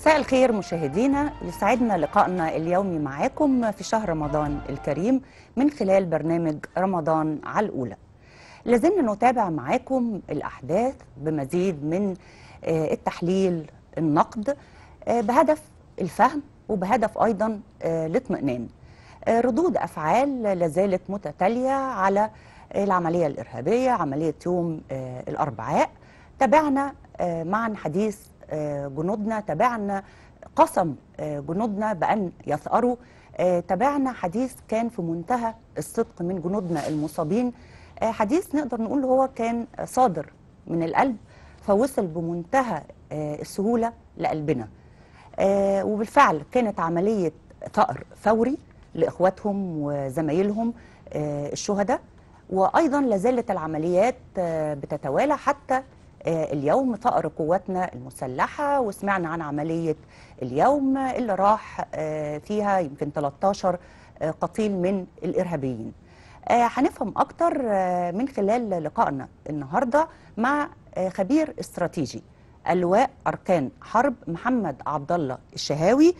مساء الخير مشاهدينا يسعدنا لقائنا اليومي معاكم في شهر رمضان الكريم من خلال برنامج رمضان على الأولى لازلنا نتابع معاكم الأحداث بمزيد من آه، التحليل النقد آه، بهدف الفهم وبهدف أيضا آه، الاطمئنان ردود أفعال لازالت متتالية على العملية الإرهابية عملية يوم الأربعاء تابعنا معا حديث آه، جنودنا تابعنا قسم آه، جنودنا بأن يثأروا آه، تابعنا حديث كان في منتهى الصدق من جنودنا المصابين حديث نقدر نقول هو كان صادر من القلب فوصل بمنتهى السهولة لقلبنا وبالفعل كانت عملية ثأر فوري لإخواتهم وزمايلهم الشهداء وأيضا لازالت العمليات بتتوالى حتى آه، اليوم ثأر قواتنا المسلحة وسمعنا عن عملية اليوم اللي راح آه، فيها يمكن 13 آه، قتيل من الإرهابيين هنفهم أكتر من خلال لقائنا النهاردة مع خبير استراتيجي اللواء أركان حرب محمد عبد الله الشهاوي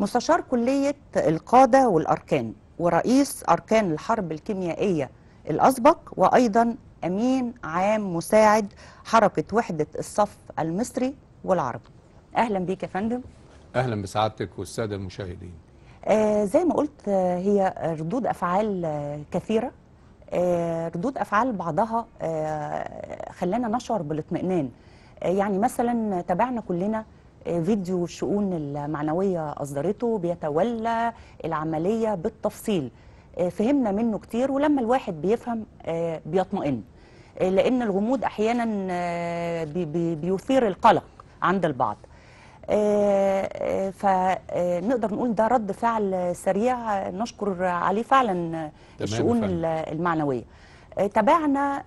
مستشار كلية القادة والأركان ورئيس أركان الحرب الكيميائية الأسبق وأيضا أمين عام مساعد حركة وحدة الصف المصري والعربي أهلا بيك يا فندم أهلا بسعادتك والسادة المشاهدين آه زي ما قلت آه هي ردود أفعال آه كثيرة آه ردود أفعال بعضها آه خلانا نشعر بالاطمئنان آه يعني مثلا تابعنا كلنا آه، فيديو الشؤون المعنوية أصدرته بيتولى العملية بالتفصيل آه، فهمنا منه كتير ولما الواحد بيفهم آه، بيطمئن آه، لأن الغموض أحيانا بيثير القلق عند البعض فنقدر نقول ده رد فعل سريع نشكر عليه فعلا الشؤون المعنوية تابعنا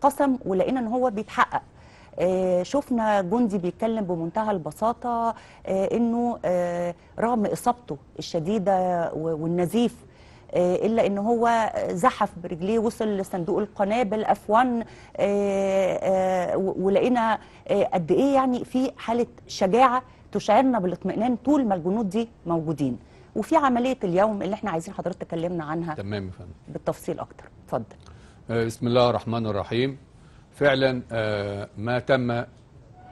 قسم ولقينا ان هو بيتحقق شفنا جندي بيتكلم بمنتهى البساطة انه رغم اصابته الشديدة والنزيف آه، الا ان هو زحف برجليه وصل لصندوق القنابل اف آه، 1 آه، ولقينا قد ايه يعني في حاله شجاعه تشعرنا بالاطمئنان طول ما الجنود دي موجودين وفي عمليه اليوم اللي احنا عايزين حضرتك تكلمنا عنها تمام يا فندم بالتفصيل اكتر اتفضل بسم الله الرحمن الرحيم فعلا ما تم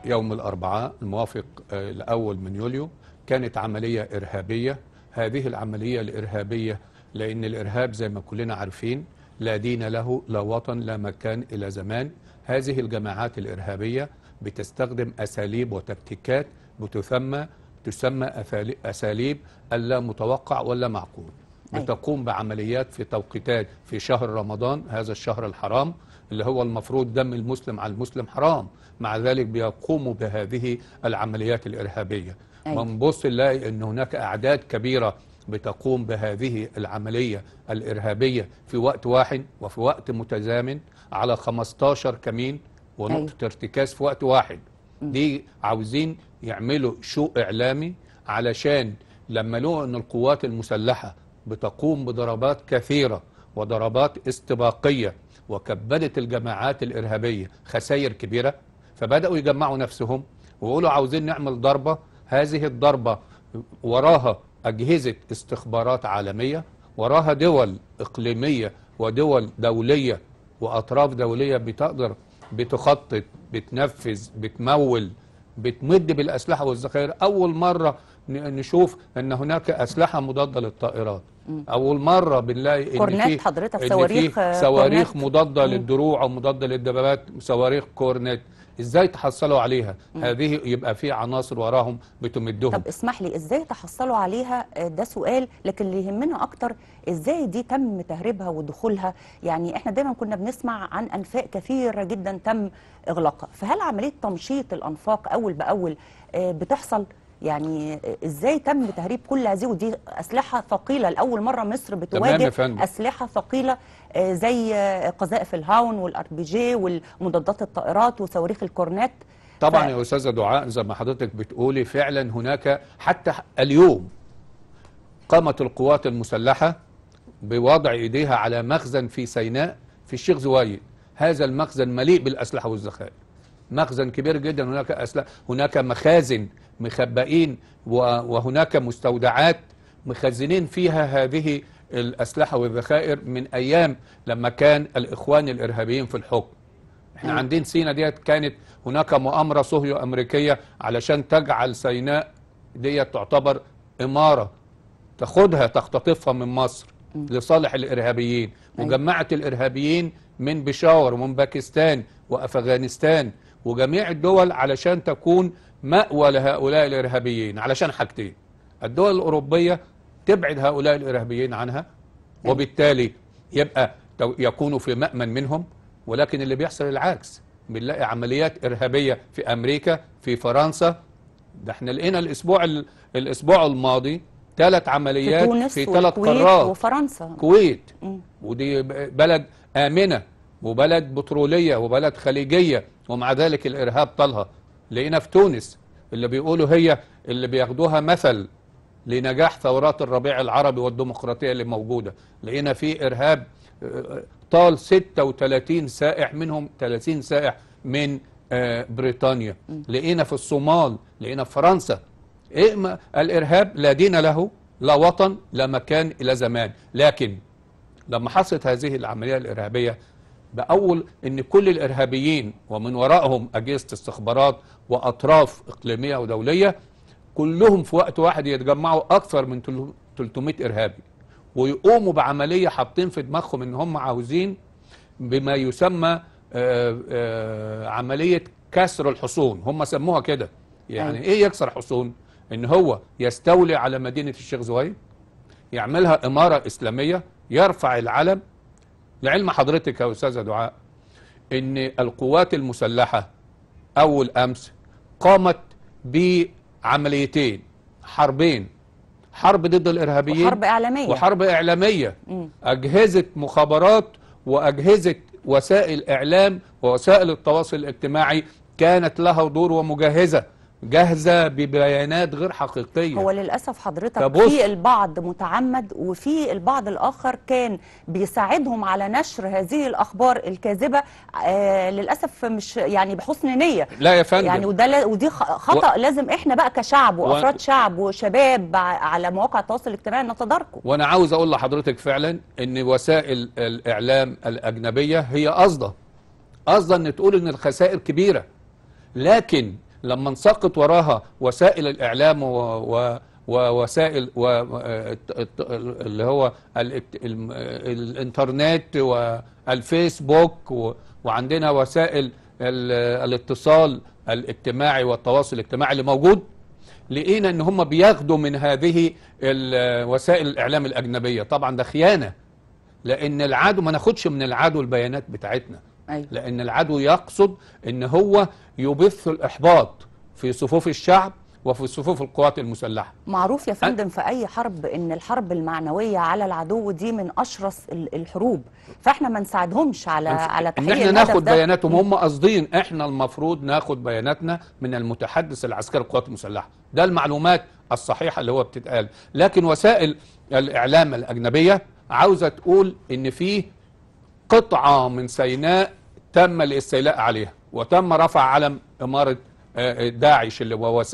يوم الاربعاء الموافق الاول من يوليو كانت عمليه ارهابيه هذه العمليه الارهابيه لأن الإرهاب زي ما كلنا عارفين لا دين له لا وطن لا مكان إلى زمان هذه الجماعات الإرهابية بتستخدم أساليب وتكتيكات بتسمى تسمى أساليب اللا متوقع ولا معقول بتقوم بعمليات في توقيتات في شهر رمضان هذا الشهر الحرام اللي هو المفروض دم المسلم على المسلم حرام مع ذلك بيقوموا بهذه العمليات الإرهابية بنبص نلاقي أن هناك أعداد كبيرة بتقوم بهذه العملية الإرهابية في وقت واحد وفي وقت متزامن على 15 كمين ونقطة أيوه. ارتكاز في وقت واحد دي عاوزين يعملوا شو إعلامي علشان لما لقوا أن القوات المسلحة بتقوم بضربات كثيرة وضربات استباقية وكبدت الجماعات الإرهابية خسائر كبيرة فبدأوا يجمعوا نفسهم ويقولوا عاوزين نعمل ضربة هذه الضربة وراها أجهزة استخبارات عالمية وراها دول إقليمية ودول دولية وأطراف دولية بتقدر بتخطط بتنفذ بتمول بتمد بالأسلحة والذخائر أول مرة نشوف أن هناك أسلحة مضادة للطائرات أول مرة بنلاقي إن في حضرتك إن صواريخ, صواريخ مضادة للدروع أو مضادة للدبابات صواريخ كورنت ازاي تحصلوا عليها هذه يبقى في عناصر وراهم بتمدهم طب اسمح لي ازاي تحصلوا عليها آه، ده سؤال لكن اللي يهمنا اكتر ازاي دي تم تهريبها ودخولها يعني احنا دايما كنا بنسمع عن انفاق كثيره جدا تم اغلاقها فهل عمليه تمشيط الانفاق اول باول آه، بتحصل يعني آه، ازاي تم تهريب كل هذه ودي اسلحه ثقيله لاول مره مصر بتواجه اسلحه ثقيله زي قذائف الهاون والار بي جي ومضادات الطائرات وصواريخ الكورنات طبعا ف... يا استاذه دعاء زي ما حضرتك بتقولي فعلا هناك حتى اليوم قامت القوات المسلحه بوضع ايديها على مخزن في سيناء في الشيخ زوايد هذا المخزن مليء بالاسلحه والذخائر مخزن كبير جدا هناك أسلحة هناك مخازن مخبئين وهناك مستودعات مخزنين فيها هذه الأسلحة والذخائر من أيام لما كان الإخوان الإرهابيين في الحكم احنا عندين سينا ديت كانت هناك مؤامرة صهيو أمريكية علشان تجعل سيناء ديت تعتبر إمارة تاخدها تختطفها من مصر لصالح الإرهابيين أيوة. وجمعت الإرهابيين من بشاور ومن باكستان وأفغانستان وجميع الدول علشان تكون مأوى لهؤلاء الإرهابيين علشان حاجتين الدول الأوروبية تبعد هؤلاء الإرهابيين عنها نعم. وبالتالي يبقى يكونوا في مأمن منهم ولكن اللي بيحصل العكس بنلاقي عمليات إرهابية في أمريكا في فرنسا ده احنا لقينا الأسبوع الأسبوع الماضي ثلاث عمليات في, ثلاث قارات وفرنسا كويت ودي بلد آمنة وبلد بترولية وبلد خليجية ومع ذلك الإرهاب طالها لقينا في تونس اللي بيقولوا هي اللي بياخدوها مثل لنجاح ثورات الربيع العربي والديمقراطية اللي موجودة لقينا في إرهاب آه، طال 36 سائح منهم 30 سائح من آه، بريطانيا لقينا في الصومال لقينا في فرنسا إيه الإرهاب لا دين له لا وطن لا مكان لا زمان لكن لما حصلت هذه العملية الإرهابية بأول أن كل الإرهابيين ومن وراءهم أجهزة استخبارات وأطراف إقليمية ودولية كلهم في وقت واحد يتجمعوا اكثر من 300 ارهابي ويقوموا بعمليه حاطين في دماغهم ان هم عاوزين بما يسمى آه، آه، عمليه كسر الحصون هم سموها كده يعني أيوة. ايه يكسر حصون ان هو يستولي على مدينه الشيخ زويد يعملها اماره اسلاميه يرفع العلم لعلم حضرتك يا استاذه دعاء ان القوات المسلحه اول امس قامت ب عمليتين حربين حرب ضد الارهابيين وحرب اعلاميه وحرب اعلاميه م. اجهزه مخابرات واجهزه وسائل اعلام ووسائل التواصل الاجتماعي كانت لها دور ومجهزه جاهزه ببيانات غير حقيقيه هو للاسف حضرتك في البعض متعمد وفي البعض الاخر كان بيساعدهم على نشر هذه الاخبار الكاذبه آه للاسف مش يعني بحسن نيه لا يا فندم يعني وده ودي خطا و... لازم احنا بقى كشعب وافراد و... شعب وشباب على مواقع التواصل الاجتماعي نتداركه وانا عاوز اقول لحضرتك فعلا ان وسائل الاعلام الاجنبيه هي قصده قصده ان تقول ان الخسائر كبيره لكن لما انساقت وراها وسائل الإعلام و... و... ووسائل و... اللي هو ال... ال... الانترنت والفيسبوك و... وعندنا وسائل ال... الاتصال الاجتماعي والتواصل الاجتماعي اللي موجود لقينا ان هم بياخدوا من هذه وسائل الاعلام الاجنبيه طبعا ده خيانه لان العدو ما ناخدش من العدو البيانات بتاعتنا أيوة. لأن العدو يقصد أن هو يبث الإحباط في صفوف الشعب وفي صفوف القوات المسلحة معروف يا فندم في أي حرب أن الحرب المعنوية على العدو دي من أشرس الحروب فاحنا ما نساعدهمش على على تحقيق احنا ناخد بياناتهم هم قاصدين احنا المفروض ناخد بياناتنا من المتحدث العسكري القوات المسلحة ده المعلومات الصحيحة اللي هو بتتقال لكن وسائل الإعلام الأجنبية عاوزة تقول إن فيه قطعة من سيناء تم الاستيلاء عليها وتم رفع علم إمارة آه، آه، داعش اللي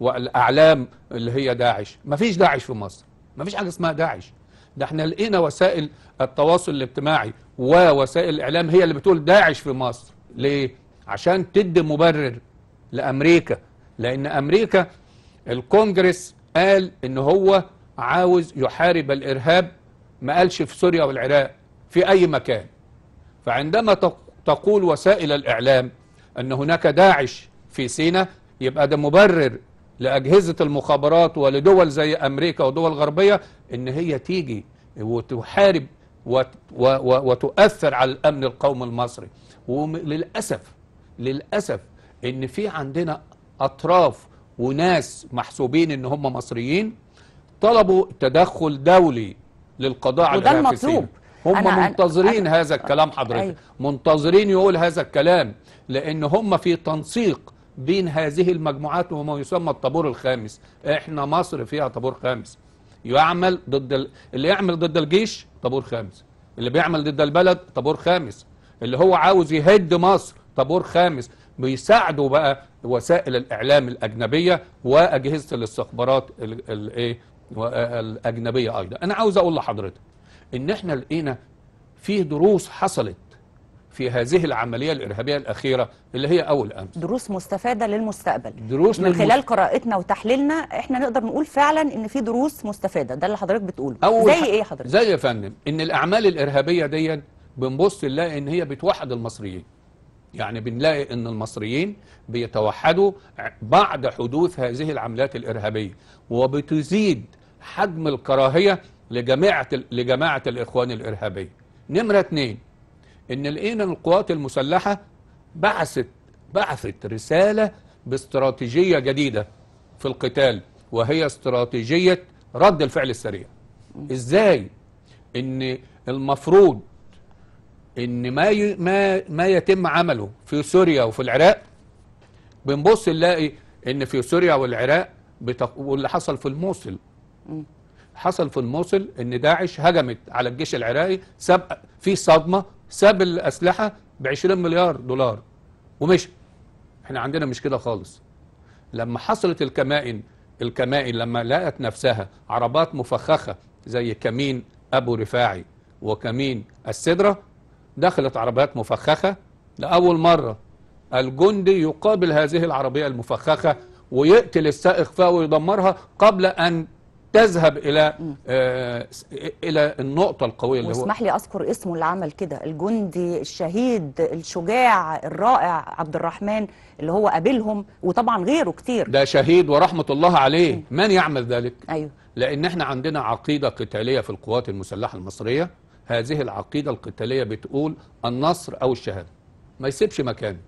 والأعلام اللي هي داعش ما فيش داعش في مصر ما فيش حاجة اسمها داعش ده احنا لقينا وسائل التواصل الاجتماعي ووسائل الإعلام هي اللي بتقول داعش في مصر ليه؟ عشان تدي مبرر لأمريكا لأن أمريكا الكونجرس قال إن هو عاوز يحارب الإرهاب ما قالش في سوريا والعراق في أي مكان فعندما تقول وسائل الإعلام أن هناك داعش في سينا يبقى ده مبرر لأجهزة المخابرات ولدول زي أمريكا ودول غربية إن هي تيجي وتحارب وتؤثر على الأمن القومي المصري وللأسف للأسف إن في عندنا أطراف وناس محسوبين إن هم مصريين طلبوا تدخل دولي للقضاء على وده المطلوب هم منتظرين أنا هذا الكلام حضرتك أيوه. منتظرين يقول هذا الكلام لأن هم في تنسيق بين هذه المجموعات وما يسمى الطابور الخامس احنا مصر فيها طابور خامس يعمل ضد ال... اللي يعمل ضد الجيش طابور خامس اللي بيعمل ضد البلد طابور خامس اللي هو عاوز يهد مصر طابور خامس بيساعدوا بقى وسائل الإعلام الأجنبية وأجهزة الاستخبارات الإيه الأجنبية أيضا أنا عاوز أقول لحضرتك ان احنا لقينا فيه دروس حصلت في هذه العملية الإرهابية الأخيرة اللي هي أول أمس دروس مستفادة للمستقبل دروس من للمست... خلال قراءتنا وتحليلنا إحنا نقدر نقول فعلا إن في دروس مستفادة ده اللي حضرتك بتقوله أول زي ح... إيه حضرتك؟ زي يا فندم إن الأعمال الإرهابية دي بنبص نلاقي إن هي بتوحد المصريين يعني بنلاقي ان المصريين بيتوحدوا بعد حدوث هذه العمليات الارهابيه وبتزيد حجم الكراهيه لجماعة لجماعة الإخوان الإرهابية نمرة اتنين إن لقينا القوات المسلحة بعثت بعثت رسالة باستراتيجية جديدة في القتال وهي استراتيجية رد الفعل السريع إزاي إن المفروض إن ما ما ما يتم عمله في سوريا وفي العراق بنبص نلاقي إن في سوريا والعراق بتق... واللي حصل في الموصل حصل في الموصل ان داعش هجمت على الجيش العراقي ساب في صدمه ساب الاسلحه ب 20 مليار دولار ومشي احنا عندنا مش كده خالص لما حصلت الكمائن الكمائن لما لقت نفسها عربات مفخخه زي كمين ابو رفاعي وكمين السدره دخلت عربيات مفخخه لاول مره الجندي يقابل هذه العربيه المفخخه ويقتل السائق فيها ويدمرها قبل ان تذهب الى آه، الى النقطه القويه اللي هو واسمح لي اذكر اسمه اللي عمل كده الجندي الشهيد الشجاع الرائع عبد الرحمن اللي هو قابلهم وطبعا غيره كتير ده شهيد ورحمه الله عليه من يعمل ذلك ايوه لان احنا عندنا عقيده قتاليه في القوات المسلحه المصريه هذه العقيده القتاليه بتقول النصر او الشهاده ما يسيبش مكانه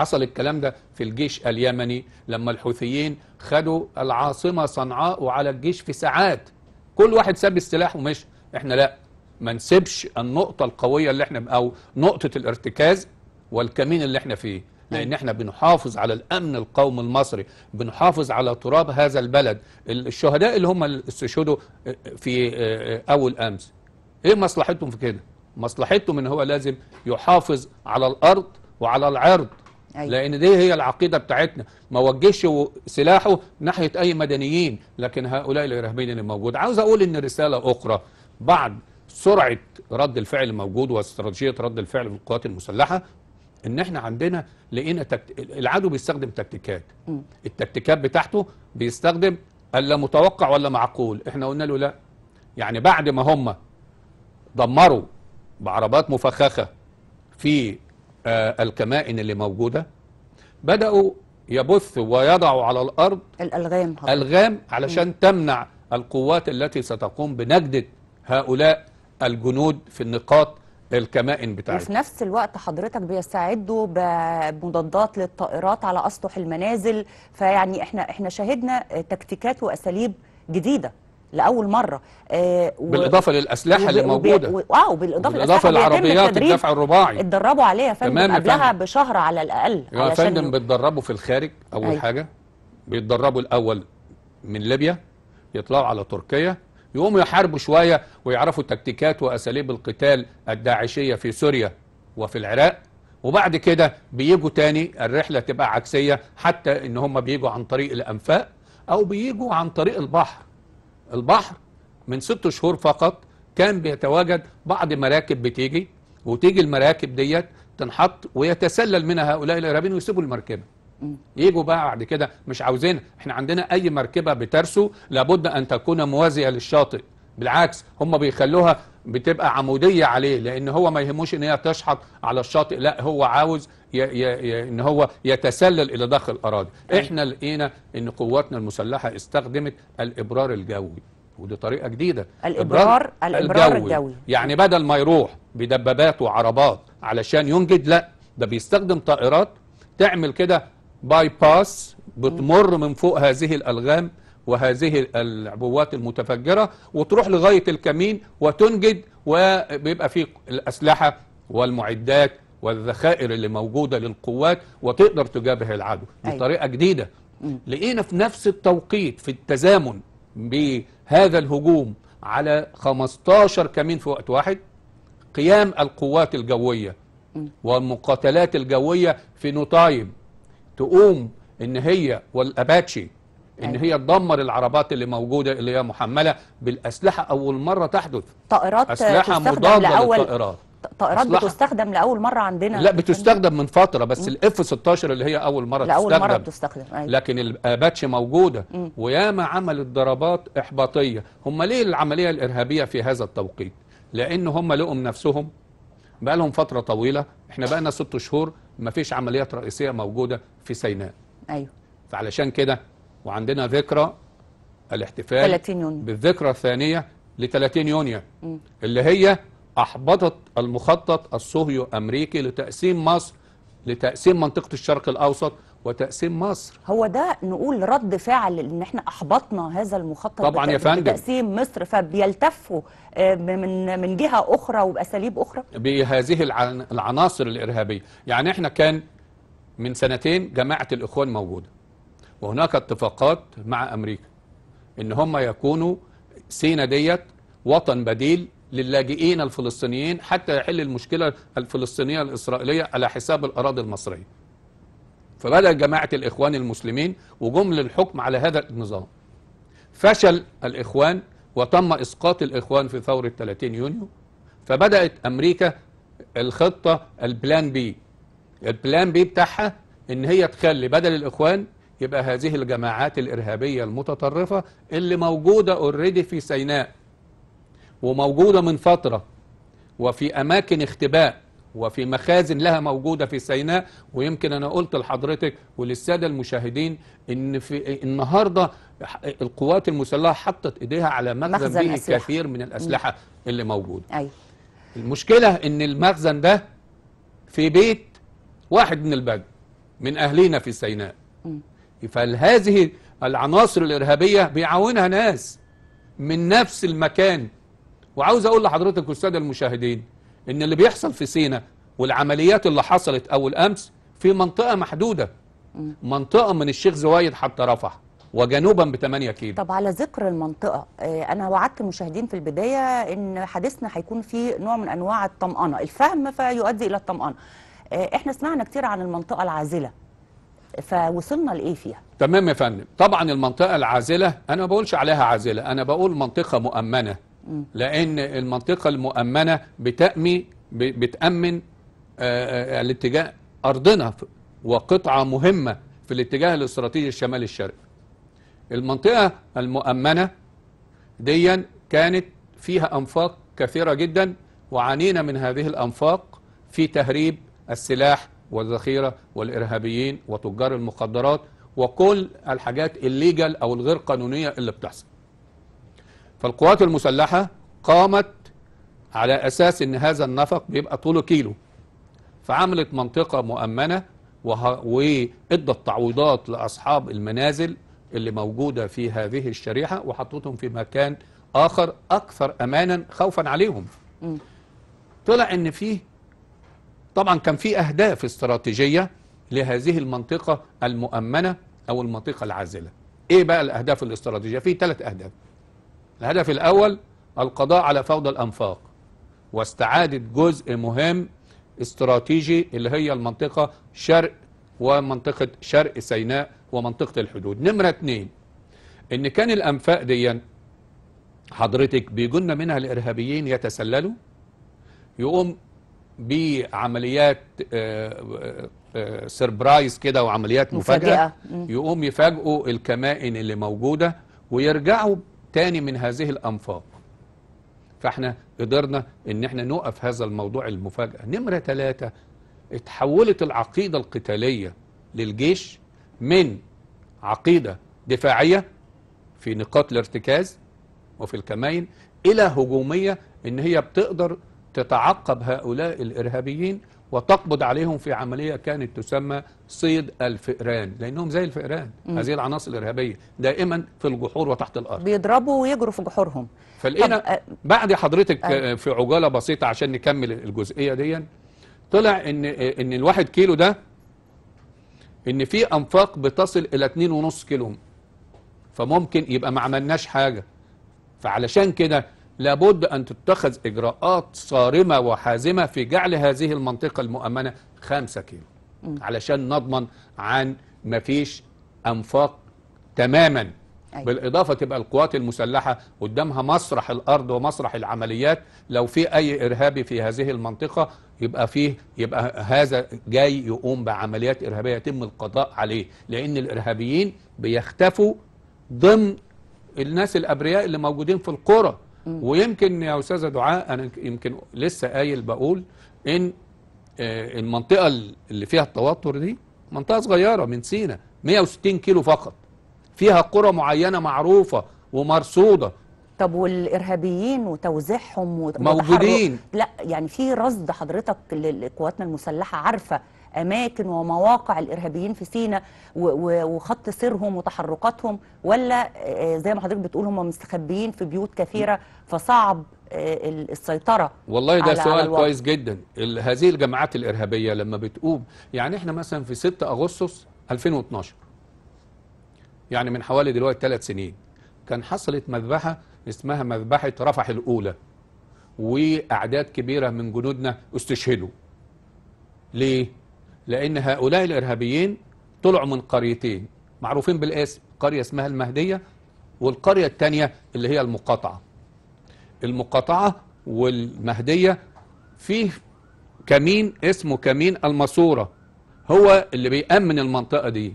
حصل الكلام ده في الجيش اليمني لما الحوثيين خدوا العاصمة صنعاء وعلى الجيش في ساعات كل واحد ساب السلاح ومشي احنا لا ما نسيبش النقطة القوية اللي احنا او نقطة الارتكاز والكمين اللي احنا فيه لان احنا بنحافظ على الامن القومي المصري بنحافظ على تراب هذا البلد الشهداء اللي هم استشهدوا آه، في آه، آه، اول امس ايه مصلحتهم في كده مصلحتهم ان هو لازم يحافظ على الارض وعلى العرض أيوة. لان دي هي العقيده بتاعتنا ما وجهش سلاحه ناحيه اي مدنيين لكن هؤلاء الارهابيين اللي موجود عاوز اقول ان رساله اخرى بعد سرعه رد الفعل الموجود واستراتيجيه رد الفعل في القوات المسلحه ان احنا عندنا لقينا تكت... العدو بيستخدم تكتيكات التكتيكات بتاعته بيستخدم الا متوقع ولا معقول احنا قلنا له لا يعني بعد ما هم دمروا بعربات مفخخه في آه، الكمائن اللي موجودة بدأوا يبثوا ويضعوا على الأرض الألغام حضر. ألغام علشان م. تمنع القوات التي ستقوم بنجدة هؤلاء الجنود في النقاط الكمائن بتاعتهم وفي نفس الوقت حضرتك بيستعدوا بمضادات للطائرات على أسطح المنازل فيعني احنا احنا شاهدنا تكتيكات وأساليب جديدة لاول مره آه و... بالاضافه للاسلحه وب... اللي موجوده اه وب... و... وبالاضافه بالاضافه للعربيات الدفع الرباعي اتدربوا عليها يا فندم قبلها بشهر على الاقل يا فندم ي... بيتدربوا في الخارج اول أي. أيوة. حاجه بيتدربوا الاول من ليبيا يطلعوا على تركيا يقوموا يحاربوا شويه ويعرفوا تكتيكات واساليب القتال الداعشيه في سوريا وفي العراق وبعد كده بيجوا تاني الرحله تبقى عكسيه حتى ان هم بيجوا عن طريق الانفاق او بيجوا عن طريق البحر البحر من ست شهور فقط كان بيتواجد بعض مراكب بتيجي وتيجي المراكب ديت تنحط ويتسلل منها هؤلاء الارهابيين ويسيبوا المركبه يجوا بقى بعد كده مش عاوزينها احنا عندنا اي مركبه بترسو لابد ان تكون موازيه للشاطئ بالعكس هم بيخلوها بتبقى عمودية عليه لأن هو ما يهموش إن هي تشحط على الشاطئ لا هو عاوز ي ي ي إن هو يتسلل إلى داخل الأراضي أيوة. إحنا لقينا إن قواتنا المسلحة استخدمت الإبرار الجوي ودي طريقة جديدة الإبرار, الإبرار الجوي. الجوي يعني بدل ما يروح بدبابات وعربات علشان ينجد لا ده بيستخدم طائرات تعمل كده باي باس بتمر من فوق هذه الألغام وهذه العبوات المتفجرة وتروح لغاية الكمين وتنجد وبيبقى في الأسلحة والمعدات والذخائر اللي موجودة للقوات وتقدر تجابه العدو أيوة. بطريقة جديدة لقينا في نفس التوقيت في التزامن بهذا الهجوم على 15 كمين في وقت واحد قيام القوات الجوية والمقاتلات الجوية في نطايم تقوم ان هي والاباتشي ان أيوة. هي تدمر العربات اللي موجوده اللي هي محمله بالاسلحه اول مره تحدث طائرات اسلحه مضاده للطائرات طائرات أسلحة. بتستخدم لاول مره عندنا لا بتستخدم من فتره بس الاف 16 اللي هي اول مره لأول تستخدم مره بتستخدم أيوة. لكن الاباتش موجوده وياما عملت ضربات احباطيه هم ليه العمليه الارهابيه في هذا التوقيت لان هم لقوا نفسهم بقى لهم فتره طويله احنا بقى لنا ست شهور ما فيش عمليات رئيسيه موجوده في سيناء ايوه فعلشان كده وعندنا ذكرى الاحتفال 30 يونيو بالذكرى الثانية ل 30 يونيو اللي هي أحبطت المخطط الصهيو أمريكي لتقسيم مصر لتقسيم منطقة الشرق الأوسط وتقسيم مصر هو ده نقول رد فعل ان احنا احبطنا هذا المخطط طبعا يا فندم تقسيم مصر فبيلتفوا آه، من من جهه اخرى وباساليب اخرى بهذه العناصر الارهابيه يعني احنا كان من سنتين جماعه الاخوان موجوده وهناك اتفاقات مع أمريكا إن هم يكونوا سينا ديت وطن بديل للاجئين الفلسطينيين حتى يحل المشكلة الفلسطينية الإسرائيلية على حساب الأراضي المصرية فبدأ جماعة الإخوان المسلمين وجم للحكم على هذا النظام فشل الإخوان وتم إسقاط الإخوان في ثورة 30 يونيو فبدأت أمريكا الخطة البلان بي البلان بي بتاعها إن هي تخلي بدل الإخوان يبقى هذه الجماعات الإرهابية المتطرفة اللي موجودة اوريدي في سيناء وموجودة من فترة وفي أماكن اختباء وفي مخازن لها موجودة في سيناء ويمكن أنا قلت لحضرتك وللسادة المشاهدين إن في النهاردة القوات المسلحة حطت إيديها على مخزن, به كثير من الأسلحة اللي موجودة أي. المشكلة إن المخزن ده في بيت واحد من البدو من أهلينا في سيناء م. فهذه العناصر الإرهابية بيعاونها ناس من نفس المكان وعاوز أقول لحضرتك والسادة المشاهدين إن اللي بيحصل في سينا والعمليات اللي حصلت أول أمس في منطقة محدودة منطقة من الشيخ زوايد حتى رفح وجنوبا ب 8 كيلو طب على ذكر المنطقة آه، أنا وعدت المشاهدين في البداية إن حديثنا هيكون فيه نوع من أنواع الطمأنة الفهم فيؤدي إلى الطمأنة آه، إحنا سمعنا كتير عن المنطقة العازلة فوصلنا لايه فيها تمام يا فندم طبعا المنطقه العازله انا ما بقولش عليها عازله انا بقول منطقه مؤمنه م. لان المنطقه المؤمنه بتامي بتامن الاتجاه ارضنا وقطعه مهمه في الاتجاه الاستراتيجي الشمالي الشرقي المنطقه المؤمنه ديا كانت فيها انفاق كثيره جدا وعانينا من هذه الانفاق في تهريب السلاح والذخيرة والإرهابيين وتجار المخدرات وكل الحاجات الليجل أو الغير قانونية اللي بتحصل فالقوات المسلحة قامت على أساس أن هذا النفق بيبقى طوله كيلو فعملت منطقة مؤمنة وادت تعويضات لأصحاب المنازل اللي موجودة في هذه الشريحة وحطتهم في مكان آخر أكثر أمانا خوفا عليهم طلع أن فيه طبعا كان في أهداف استراتيجية لهذه المنطقة المؤمنة أو المنطقة العازلة إيه بقى الأهداف الاستراتيجية في ثلاث أهداف الهدف الأول القضاء على فوضى الأنفاق واستعادة جزء مهم استراتيجي اللي هي المنطقة شرق ومنطقة شرق سيناء ومنطقة الحدود نمرة اتنين ان كان الانفاق دي حضرتك بيجن منها الارهابيين يتسللوا يقوم بعمليات آه، آه، آه، سربرايز كده وعمليات مفاجأة, يقوم يفاجئوا الكمائن اللي موجودة ويرجعوا تاني من هذه الأنفاق فاحنا قدرنا ان احنا نوقف هذا الموضوع المفاجأة نمرة ثلاثة اتحولت العقيدة القتالية للجيش من عقيدة دفاعية في نقاط الارتكاز وفي الكمائن إلى هجومية إن هي بتقدر تتعقب هؤلاء الإرهابيين وتقبض عليهم في عملية كانت تسمى صيد الفئران لأنهم زي الفئران مم. هذه العناصر الإرهابية دائما في الجحور وتحت الأرض بيضربوا ويجروا في جحورهم فلقينا آه، بعد حضرتك أه في عجالة بسيطة عشان نكمل الجزئية دي طلع إن, إن الواحد كيلو ده إن في أنفاق بتصل إلى 2.5 كيلو فممكن يبقى ما عملناش حاجة فعلشان كده لابد أن تتخذ إجراءات صارمة وحازمة في جعل هذه المنطقة المؤمنة خمسة كيلو علشان نضمن عن مفيش أنفاق تماما أيوة. بالإضافة تبقى القوات المسلحة قدامها مسرح الأرض ومسرح العمليات لو في أي إرهابي في هذه المنطقة يبقى فيه يبقى هذا جاي يقوم بعمليات إرهابية يتم القضاء عليه لأن الإرهابيين بيختفوا ضمن الناس الأبرياء اللي موجودين في القرى ويمكن يا أستاذة دعاء أنا يمكن لسه قايل بقول إن آه، المنطقة اللي فيها التوتر دي منطقة صغيرة من سينا 160 كيلو فقط فيها قرى معينة معروفة ومرصودة طب والارهابيين وتوزيعهم موجودين لا يعني في رصد حضرتك لقواتنا المسلحه عارفه اماكن ومواقع الارهابيين في سينا وخط سيرهم وتحركاتهم ولا آه، آه، زي ما حضرتك بتقول هم مستخبيين في بيوت كثيره فصعب آه، السيطره والله ده على سؤال على كويس جدا هذه الجماعات الارهابيه لما بتقوم يعني احنا مثلا في 6 اغسطس 2012 يعني من حوالي دلوقتي ثلاث سنين كان حصلت مذبحه اسمها مذبحه رفح الاولى واعداد كبيره من جنودنا استشهدوا ليه لأن هؤلاء الإرهابيين طلعوا من قريتين معروفين بالاسم قرية اسمها المهدية والقرية الثانية اللي هي المقاطعة المقاطعة والمهدية فيه كمين اسمه كمين الماسورة هو اللي بيأمن المنطقة دي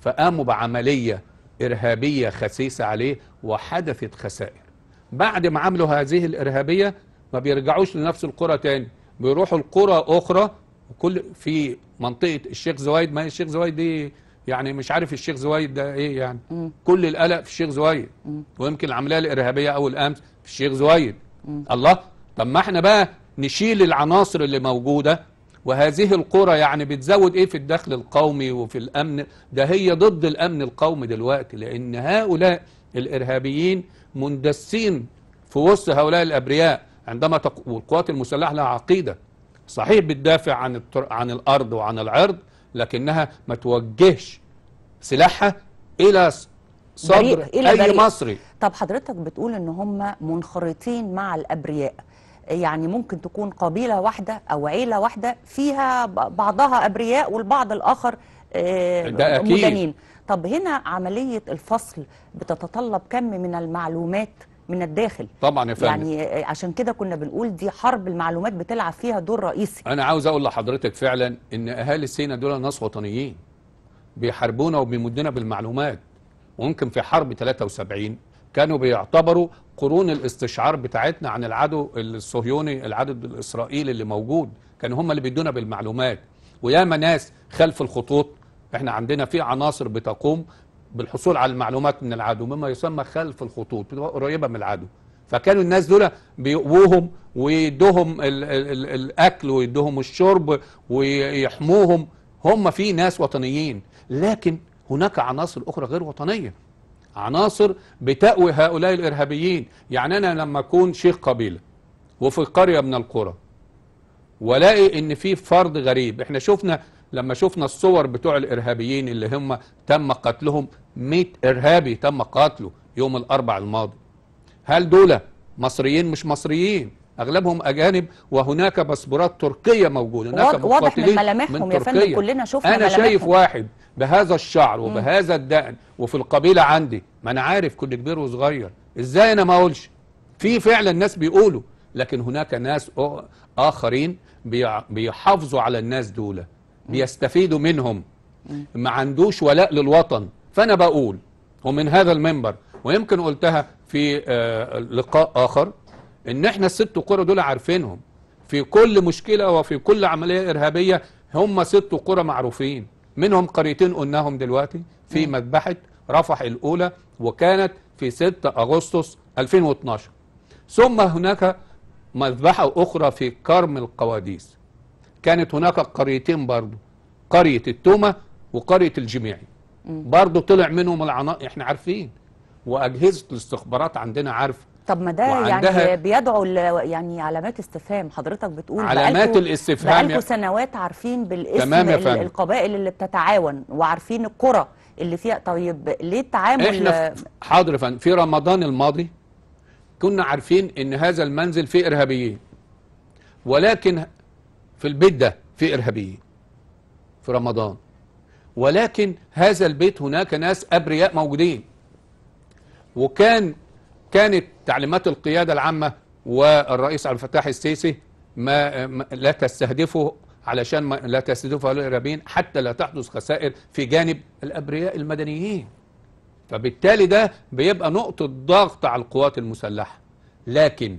فقاموا بعملية إرهابية خسيسة عليه وحدثت خسائر بعد ما عملوا هذه الإرهابية ما بيرجعوش لنفس القرى تاني بيروحوا القرى أخرى وكل في منطقه الشيخ زويد ما الشيخ زويد دي يعني مش عارف الشيخ زويد ده ايه يعني م. كل القلق في الشيخ زويد م. ويمكن العمليه الارهابيه اول امس في الشيخ زويد م. الله طب ما احنا بقى نشيل العناصر اللي موجوده وهذه القرى يعني بتزود ايه في الدخل القومي وفي الامن ده هي ضد الامن القومي دلوقتي لان هؤلاء الارهابيين مندسين في وسط هؤلاء الابرياء عندما تق... والقوات المسلحه لها عقيده صحيح بتدافع عن التر... عن الارض وعن العرض لكنها ما توجهش سلاحها الى صدر بريق. إلى اي مصري طب حضرتك بتقول ان هم منخرطين مع الابرياء يعني ممكن تكون قبيلة واحدة أو عيلة واحدة فيها بعضها أبرياء والبعض الآخر آه، ده أكيد. مدنين طب هنا عملية الفصل بتتطلب كم من المعلومات من الداخل طبعا يا فندم يعني عشان كده كنا بنقول دي حرب المعلومات بتلعب فيها دور رئيسي انا عاوز اقول لحضرتك فعلا ان اهالي سينا دول ناس وطنيين بيحاربونا وبيمدونا بالمعلومات وممكن في حرب 73 كانوا بيعتبروا قرون الاستشعار بتاعتنا عن العدو الصهيوني العدو الاسرائيلي اللي موجود كانوا هم اللي بيدونا بالمعلومات وياما ناس خلف الخطوط احنا عندنا في عناصر بتقوم بالحصول على المعلومات من العدو مما يسمى خلف الخطوط قريبة من العدو فكانوا الناس دول بيقووهم ويدوهم الـ الـ الأكل ويدوهم الشرب ويحموهم هم في ناس وطنيين لكن هناك عناصر أخرى غير وطنية عناصر بتأوي هؤلاء الإرهابيين يعني أنا لما أكون شيخ قبيلة وفي قرية من القرى والاقي ان في فرد غريب احنا شفنا لما شفنا الصور بتوع الارهابيين اللي هم تم قتلهم 100 ارهابي تم قتله يوم الاربع الماضي هل دول مصريين مش مصريين اغلبهم اجانب وهناك باسبورات تركيه موجوده هناك واضح من ملامحهم من يا فندم كلنا شفنا انا ملامحهم. شايف واحد بهذا الشعر وبهذا الدقن وفي القبيله عندي ما انا عارف كل كبير وصغير ازاي انا ما اقولش في فعلا ناس بيقولوا لكن هناك ناس اخرين بيحافظوا على الناس دوله بيستفيدوا منهم ما عندوش ولاء للوطن فأنا بقول ومن هذا المنبر ويمكن قلتها في آه، لقاء آخر إن إحنا الست قرى دول عارفينهم في كل مشكلة وفي كل عملية إرهابية هم ست قرى معروفين منهم قريتين قلناهم دلوقتي في مذبحة رفح الأولى وكانت في 6 أغسطس 2012 ثم هناك مذبحة أخرى في كرم القواديس كانت هناك قريتين برضه قرية التومة وقرية الجميعي برضه طلع منهم العناء احنا عارفين واجهزه الاستخبارات عندنا عارفه طب ما ده يعني بيدعو يعني علامات استفهام حضرتك بتقول علامات الاستفهام بقالكوا يعني. سنوات عارفين بالاسم تمام القبائل اللي بتتعاون وعارفين القرى اللي فيها طيب ليه التعامل احنا حاضر فندم في رمضان الماضي كنا عارفين ان هذا المنزل فيه ارهابيين ولكن في البيت ده في إرهابيين في رمضان ولكن هذا البيت هناك ناس أبرياء موجودين وكان كانت تعليمات القيادة العامة والرئيس عبد الفتاح السيسي ما لا تستهدفه علشان ما لا تستهدفه الإرهابيين حتى لا تحدث خسائر في جانب الأبرياء المدنيين فبالتالي ده بيبقى نقطة ضغط على القوات المسلحة لكن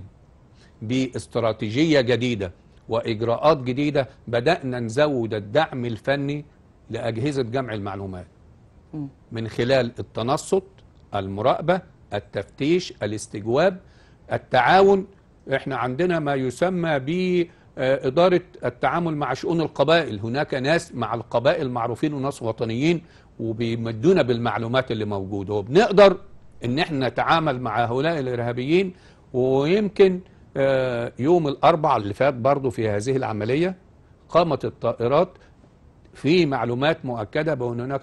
باستراتيجية جديدة وإجراءات جديدة بدأنا نزود الدعم الفني لأجهزة جمع المعلومات من خلال التنصت المراقبة التفتيش الاستجواب التعاون احنا عندنا ما يسمى بإدارة آه، التعامل مع شؤون القبائل هناك ناس مع القبائل معروفين وناس وطنيين وبيمدونا بالمعلومات اللي موجودة وبنقدر ان احنا نتعامل مع هؤلاء الارهابيين ويمكن آه، يوم الأربع اللي فات برضو في هذه العملية قامت الطائرات في معلومات مؤكدة بأن هناك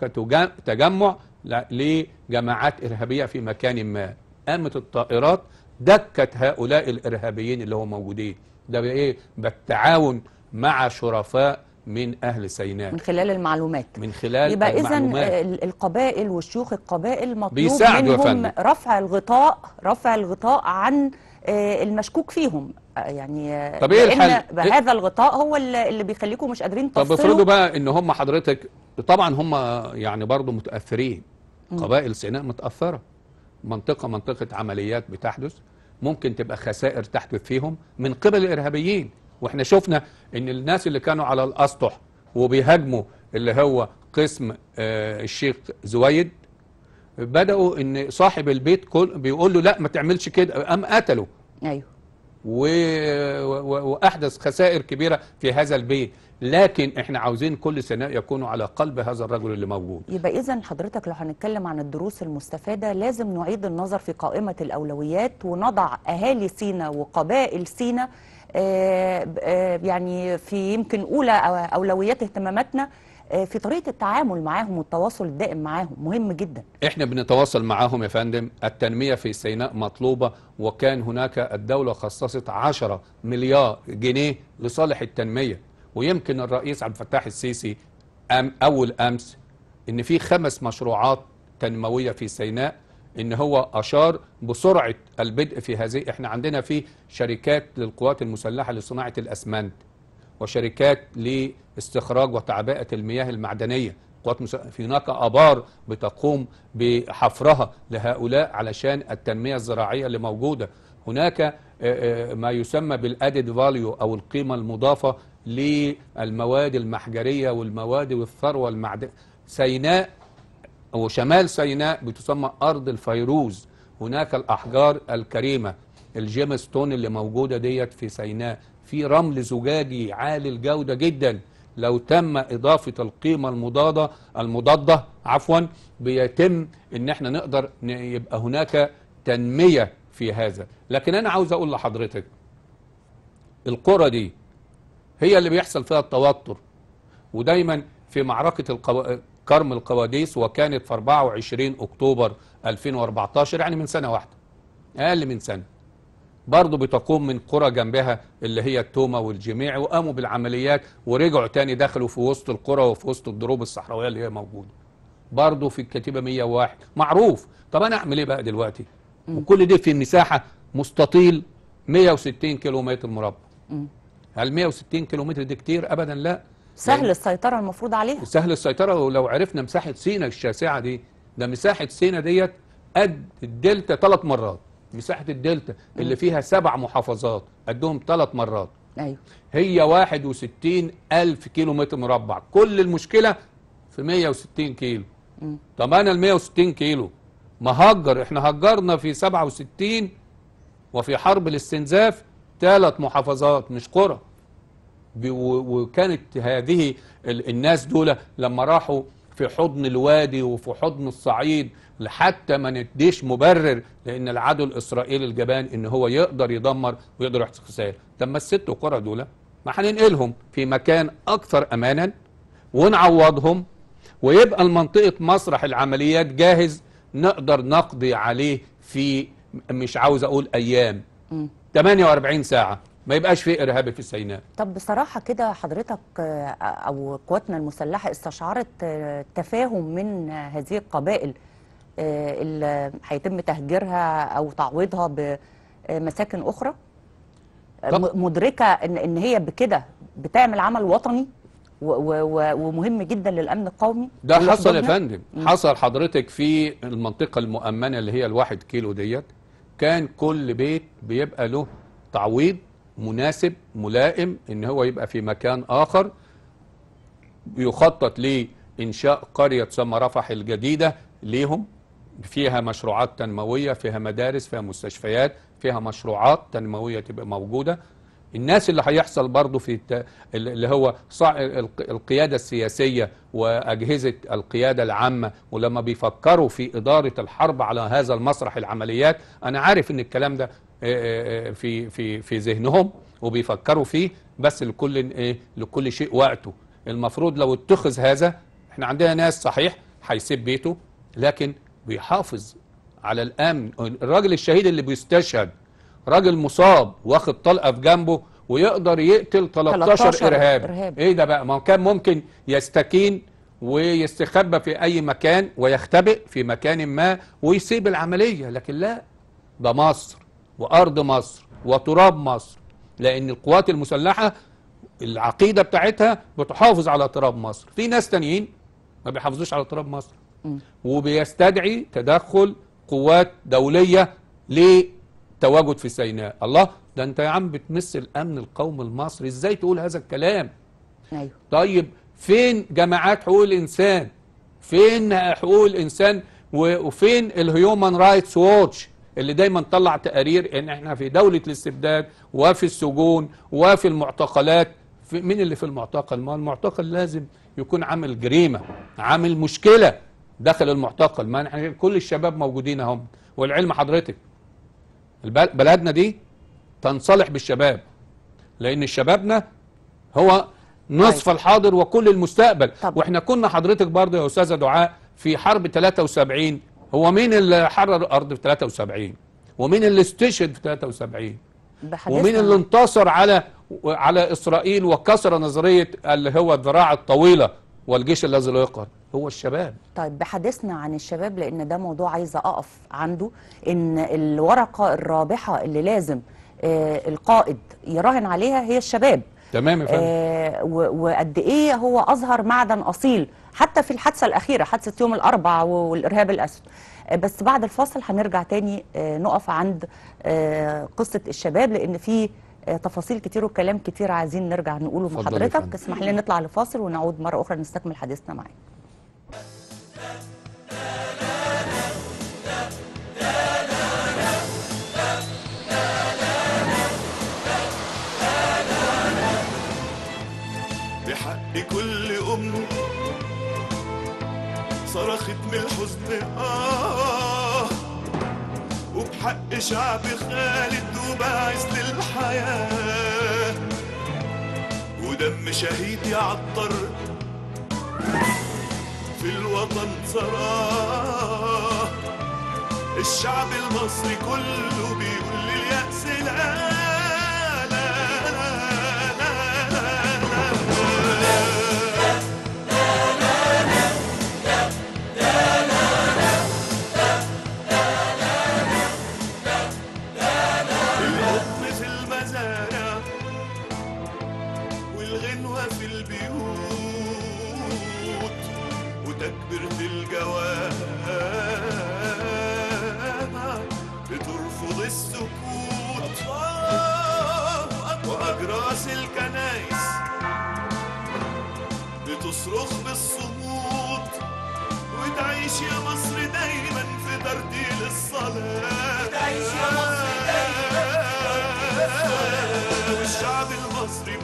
تجمع لجماعات إرهابية في مكان ما قامت الطائرات دكت هؤلاء الإرهابيين اللي هم موجودين ده بإيه؟ بالتعاون مع شرفاء من أهل سيناء من خلال المعلومات من خلال يبقى المعلومات القبائل وشيوخ القبائل مطلوب منهم رفع الغطاء رفع الغطاء عن آه، المشكوك فيهم آه، يعني آه، طب ايه الحل؟ إيه؟ هذا الغطاء هو اللي بيخليكم مش قادرين تفصلوا طب افرضوا بقى ان هم حضرتك طبعا هم يعني برضه متاثرين قبائل سيناء متاثره منطقه منطقه عمليات بتحدث ممكن تبقى خسائر تحدث فيهم من قبل الارهابيين واحنا شفنا ان الناس اللي كانوا على الاسطح وبيهاجموا اللي هو قسم الشيخ زويد بدأوا ان صاحب البيت كل بيقول له لا ما تعملش كده قام قتله ايوه و... و... واحدث خسائر كبيره في هذا البيت لكن احنا عاوزين كل سناء يكونوا على قلب هذا الرجل اللي موجود يبقى اذا حضرتك لو هنتكلم عن الدروس المستفاده لازم نعيد النظر في قائمه الاولويات ونضع اهالي سينا وقبائل سينا آه، آه، يعني في يمكن اولى اولويات اهتماماتنا آه، في طريقه التعامل معاهم والتواصل الدائم معاهم مهم جدا احنا بنتواصل معاهم يا فندم التنميه في سيناء مطلوبه وكان هناك الدوله خصصت 10 مليار جنيه لصالح التنميه ويمكن الرئيس عبد الفتاح السيسي أم اول امس ان في خمس مشروعات تنمويه في سيناء ان هو اشار بسرعه البدء في هذه احنا عندنا في شركات للقوات المسلحه لصناعه الاسمنت وشركات لاستخراج وتعبئة المياه المعدنية قوات في هناك ابار بتقوم بحفرها لهؤلاء علشان التنميه الزراعيه اللي موجوده هناك آه، آه، ما يسمى بالادد فاليو او القيمه المضافه للمواد المحجريه والمواد والثروه المعدنيه سيناء وشمال سيناء بتسمى ارض الفيروز هناك الاحجار الكريمه الجيمستون اللي موجوده ديت في سيناء في رمل زجاجي عالي الجودة جدا لو تم إضافة القيمة المضادة المضادة عفوا بيتم إن احنا نقدر يبقى هناك تنمية في هذا لكن أنا عاوز أقول لحضرتك القرى دي هي اللي بيحصل فيها التوتر ودايما في معركة القو... كرم القواديس وكانت في 24 أكتوبر 2014 يعني من سنة واحدة أقل من سنة برضه بتقوم من قرى جنبها اللي هي التومة والجميع وقاموا بالعمليات ورجعوا تاني دخلوا في وسط القرى وفي وسط الدروب الصحراوية اللي هي موجودة برضه في الكتيبة 101 معروف طب أنا أعمل إيه بقى دلوقتي وكل دي في المساحه مستطيل 160 كيلو متر مربع هل 160 كيلو متر دي كتير أبدا لا سهل السيطرة المفروض عليها سهل السيطرة ولو عرفنا مساحة سينا الشاسعة دي ده مساحة سينا ديت قد الدلتا ثلاث مرات مساحه الدلتا اللي فيها سبع محافظات قدهم ثلاث مرات ايوه هي 61 ألف كيلو متر مربع كل المشكله في 160 كيلو طب انا ال 160 كيلو ما هجر احنا هجرنا في 67 وفي حرب الاستنزاف ثلاث محافظات مش قرى وكانت هذه الناس دول لما راحوا في حضن الوادي وفي حضن الصعيد لحتى ما نديش مبرر لان العدو الاسرائيلي الجبان ان هو يقدر يدمر ويقدر يحصل خسائر طب ما الست قرى دول ما هننقلهم في مكان اكثر امانا ونعوضهم ويبقى المنطقه مسرح العمليات جاهز نقدر نقضي عليه في مش عاوز اقول ايام 48 ساعه ما يبقاش في ارهابي في سيناء طب بصراحه كده حضرتك آه، او قواتنا المسلحه استشعرت آه، تفاهم من هذه القبائل آه، اللي هيتم تهجيرها او تعويضها بمساكن اخرى طب. مدركه ان ان هي بكده بتعمل عمل وطني ومهم جدا للامن القومي ده حصل يا فندم حصل حضرتك في المنطقه المؤمنه اللي هي الواحد كيلو ديت كان كل بيت بيبقى له تعويض مناسب ملائم ان هو يبقى في مكان اخر يخطط لانشاء قريه تسمى رفح الجديده ليهم فيها مشروعات تنمويه فيها مدارس فيها مستشفيات فيها مشروعات تنمويه تبقى موجوده الناس اللي هيحصل برضه في الت... اللي هو صع... القيادة السياسية وأجهزة القيادة العامة ولما بيفكروا في إدارة الحرب على هذا المسرح العمليات أنا عارف إن الكلام ده آه، آه، آه، في في في ذهنهم وبيفكروا فيه بس لكل ايه لكل شيء وقته المفروض لو اتخذ هذا احنا عندنا ناس صحيح هيسيب بيته لكن بيحافظ على الامن الراجل الشهيد اللي بيستشهد راجل مصاب واخد طلقه في جنبه ويقدر يقتل 13, 13 إرهاب. إرهاب. ايه ده بقى ما كان ممكن يستكين ويستخبى في اي مكان ويختبئ في مكان ما ويسيب العمليه لكن لا ده مصر وأرض مصر وتراب مصر لأن القوات المسلحة العقيدة بتاعتها بتحافظ على تراب مصر في ناس تانيين ما بيحافظوش على تراب مصر وبيستدعي تدخل قوات دولية للتواجد في سيناء الله ده انت يا عم بتمس الامن القومي المصري ازاي تقول هذا الكلام أيوه. طيب فين جماعات حقوق الانسان فين حقوق الانسان وفين الهيومن رايتس ووتش اللي دايما طلع تقارير ان احنا في دولة الاستبداد وفي السجون وفي المعتقلات في مين اللي في المعتقل ما المعتقل لازم يكون عامل جريمة عامل مشكلة داخل المعتقل ما احنا كل الشباب موجودين هم والعلم حضرتك بلدنا دي تنصلح بالشباب لان شبابنا هو نصف طيب. الحاضر وكل المستقبل طب. واحنا كنا حضرتك برضه يا استاذه دعاء في حرب 73 هو مين اللي حرر الارض في 73 ومين اللي استشهد في 73 ومين اللي انتصر على على اسرائيل وكسر نظريه اللي هو الذراع الطويله والجيش الذي لا يقهر هو الشباب طيب بحدثنا عن الشباب لان ده موضوع عايزه اقف عنده ان الورقه الرابحه اللي لازم آه القائد يراهن عليها هي الشباب تمام يا فندم آه وقد ايه هو اظهر معدن اصيل حتى في الحادثة الأخيرة حادثة يوم الأربعاء والإرهاب الأسود آه، بس بعد الفاصل هنرجع تاني آه، نقف عند آه، قصة الشباب لأن في تفاصيل كتير وكلام كتير عايزين نرجع نقوله مع حضرتك اسمح لنا نطلع لفاصل ونعود مرة أخرى نستكمل حديثنا معاك شعب خالد وباعث للحياة ودم شهيد يعطر في الوطن ثراه الشعب المصري كله تصرخ بالصمود وتعيش يا مصر دايما في ترتيل الصلاة وتعيش يا مصر دايما في ترتيل الصلاة والشعب المصري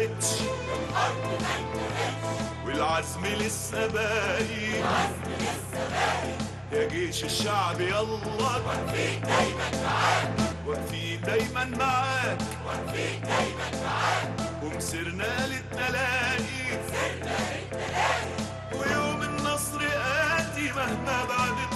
انتهتش ما انتهتش والعزم لسه باقي لسه باقي يا جيش الشعب يلا واقفين دايما معاك واقفين دايما معاك واقفين دايما معاك ومسرنا للتلاقي مسرنا للتلاقي ويوم النصر آتي مهما بعدت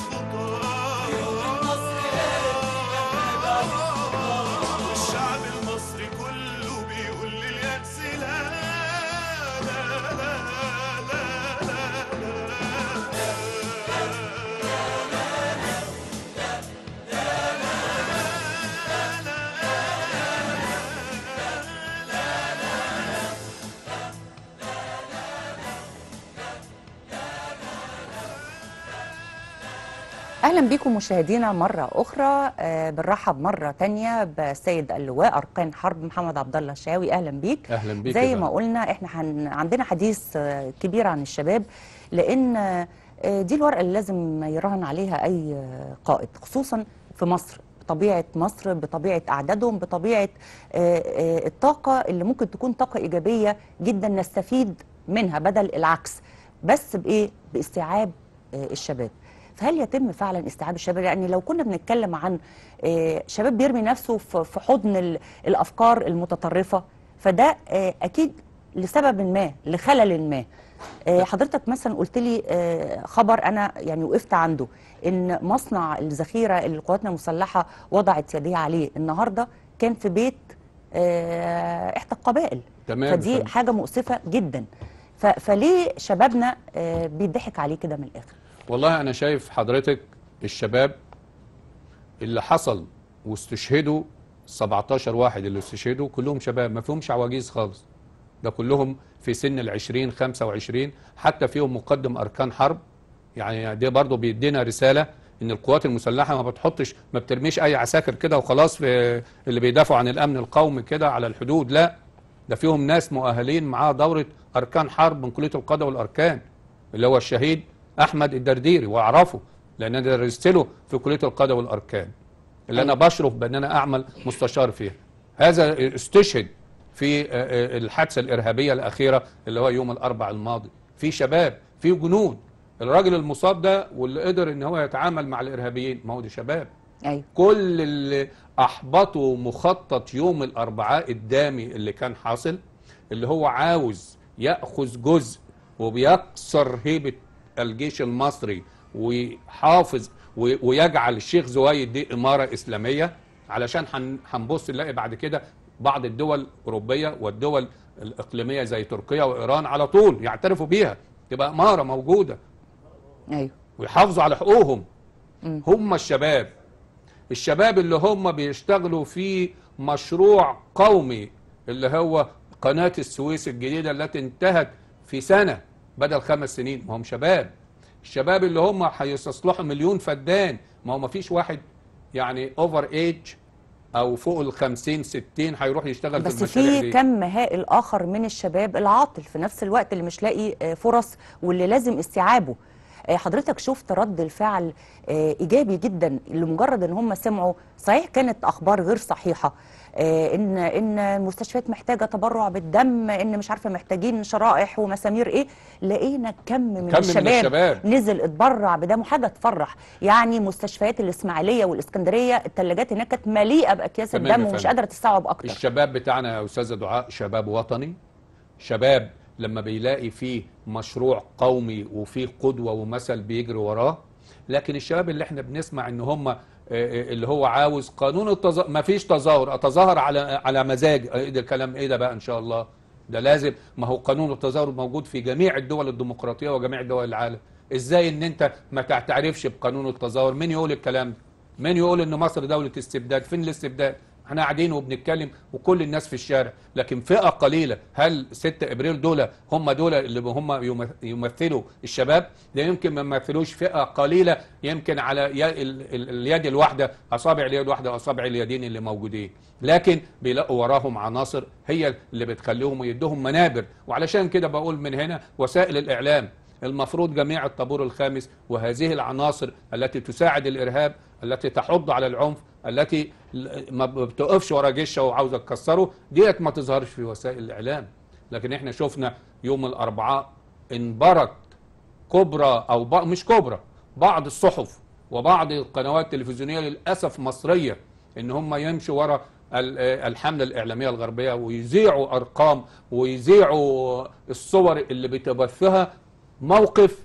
اهلا بكم مشاهدينا مره اخرى آه، بنرحب مره ثانيه بالسيد اللواء اركان حرب محمد عبد الله الشاوي اهلا بيك اهلا بيك زي ما قلنا احنا هن... عندنا حديث آه، كبير عن الشباب لان آه، دي الورقه اللي لازم يراهن عليها اي قائد خصوصا في مصر بطبيعه مصر بطبيعه اعدادهم بطبيعه الطاقه اللي ممكن تكون طاقه ايجابيه جدا نستفيد منها بدل العكس بس بايه باستيعاب الشباب هل يتم فعلا استيعاب الشباب لان يعني لو كنا بنتكلم عن آه، شباب بيرمي نفسه في حضن الافكار المتطرفه فده آه، اكيد لسبب ما لخلل ما آه، حضرتك مثلا قلت لي خبر انا يعني وقفت عنده ان مصنع الذخيره اللي قواتنا المسلحه وضعت يديها عليه النهارده كان في بيت احدى القبائل تمام فدي حاجه مؤسفه جدا فليه شبابنا بيضحك عليه كده من الاخر والله أنا شايف حضرتك الشباب اللي حصل واستشهدوا 17 واحد اللي استشهدوا كلهم شباب ما فيهمش عواجيز خالص ده كلهم في سن العشرين 25 حتى فيهم مقدم أركان حرب يعني ده برضه بيدينا رسالة ان القوات المسلحه ما بتحطش ما بترميش اي عساكر كده وخلاص في اللي بيدافعوا عن الامن القومي كده على الحدود لا ده فيهم ناس مؤهلين معاه دوره اركان حرب من كليه القاده والاركان اللي هو الشهيد أحمد الدرديري وأعرفه لأن أنا درست له في كلية القضاء والأركان اللي أنا بشرف بأن أنا أعمل مستشار فيها هذا استشهد في آه، آه، الحادثة الإرهابية الأخيرة اللي هو يوم الأربع الماضي في شباب في جنود الراجل المصاب ده واللي قدر ان هو يتعامل مع الارهابيين ما هو دي شباب أيوة. كل اللي احبطوا مخطط يوم الاربعاء الدامي اللي كان حاصل اللي هو عاوز ياخذ جزء وبيكسر هيبه الجيش المصري وحافظ ويجعل الشيخ زويد دي إمارة إسلامية علشان هنبص نلاقي بعد كده بعض الدول الأوروبية والدول الإقليمية زي تركيا وإيران على طول يعترفوا بيها تبقى إمارة موجودة أيوه ويحافظوا على حقوقهم هم الشباب الشباب اللي هم بيشتغلوا في مشروع قومي اللي هو قناة السويس الجديدة التي انتهت في سنة بدل خمس سنين ما هم شباب الشباب اللي هم هيستصلحوا مليون فدان ما هو ما فيش واحد يعني اوفر ايج او فوق ال 50 60 هيروح يشتغل بس في المشاريع في كم هائل اخر من الشباب العاطل في نفس الوقت اللي مش لاقي آه، فرص واللي لازم استيعابه آه، حضرتك شفت رد الفعل آه، ايجابي جدا لمجرد ان هم سمعوا صحيح كانت اخبار غير صحيحه آه، ان ان المستشفيات محتاجه تبرع بالدم ان مش عارفه محتاجين شرائح ومسامير ايه لقينا كم من, كم الشباب, من الشباب نزل اتبرع بدم وحاجه تفرح يعني مستشفيات الاسماعيليه والاسكندريه الثلاجات هناك كانت مليئه باكياس الدم ومش قادره تستوعب اكتر الشباب بتاعنا يا استاذه دعاء شباب وطني شباب لما بيلاقي فيه مشروع قومي وفيه قدوة ومثل بيجري وراه لكن الشباب اللي احنا بنسمع ان هم آه، آه، اللي هو عاوز قانون التظاهر ما فيش تظاهر اتظاهر على على مزاج آه، ايه ده الكلام ايه ده بقى ان شاء الله ده لازم ما هو قانون التظاهر موجود في جميع الدول الديمقراطيه وجميع دول العالم ازاي ان انت ما تعترفش بقانون التظاهر مين يقول الكلام ده مين يقول ان مصر دوله استبداد فين الاستبداد احنا قاعدين وبنتكلم وكل الناس في الشارع لكن فئه قليله هل 6 ابريل دول هم دول اللي هم يمثلوا الشباب ده يمكن ما يمثلوش فئه قليله يمكن على اليد الواحده اصابع اليد الواحده اصابع اليدين اللي موجودين لكن بيلاقوا وراهم عناصر هي اللي بتخليهم ويدهم منابر وعلشان كده بقول من هنا وسائل الاعلام المفروض جميع الطابور الخامس وهذه العناصر التي تساعد الإرهاب التي تحض على العنف التي ما بتقفش ورا جيشه وعاوزه تكسره ديت ما تظهرش في وسائل الإعلام لكن احنا شفنا يوم الأربعاء انبرت كبرى أو مش كبرى بعض الصحف وبعض القنوات التلفزيونية للأسف مصرية ان هم يمشوا ورا الحملة الإعلامية الغربية ويذيعوا أرقام ويذيعوا الصور اللي بتبثها موقف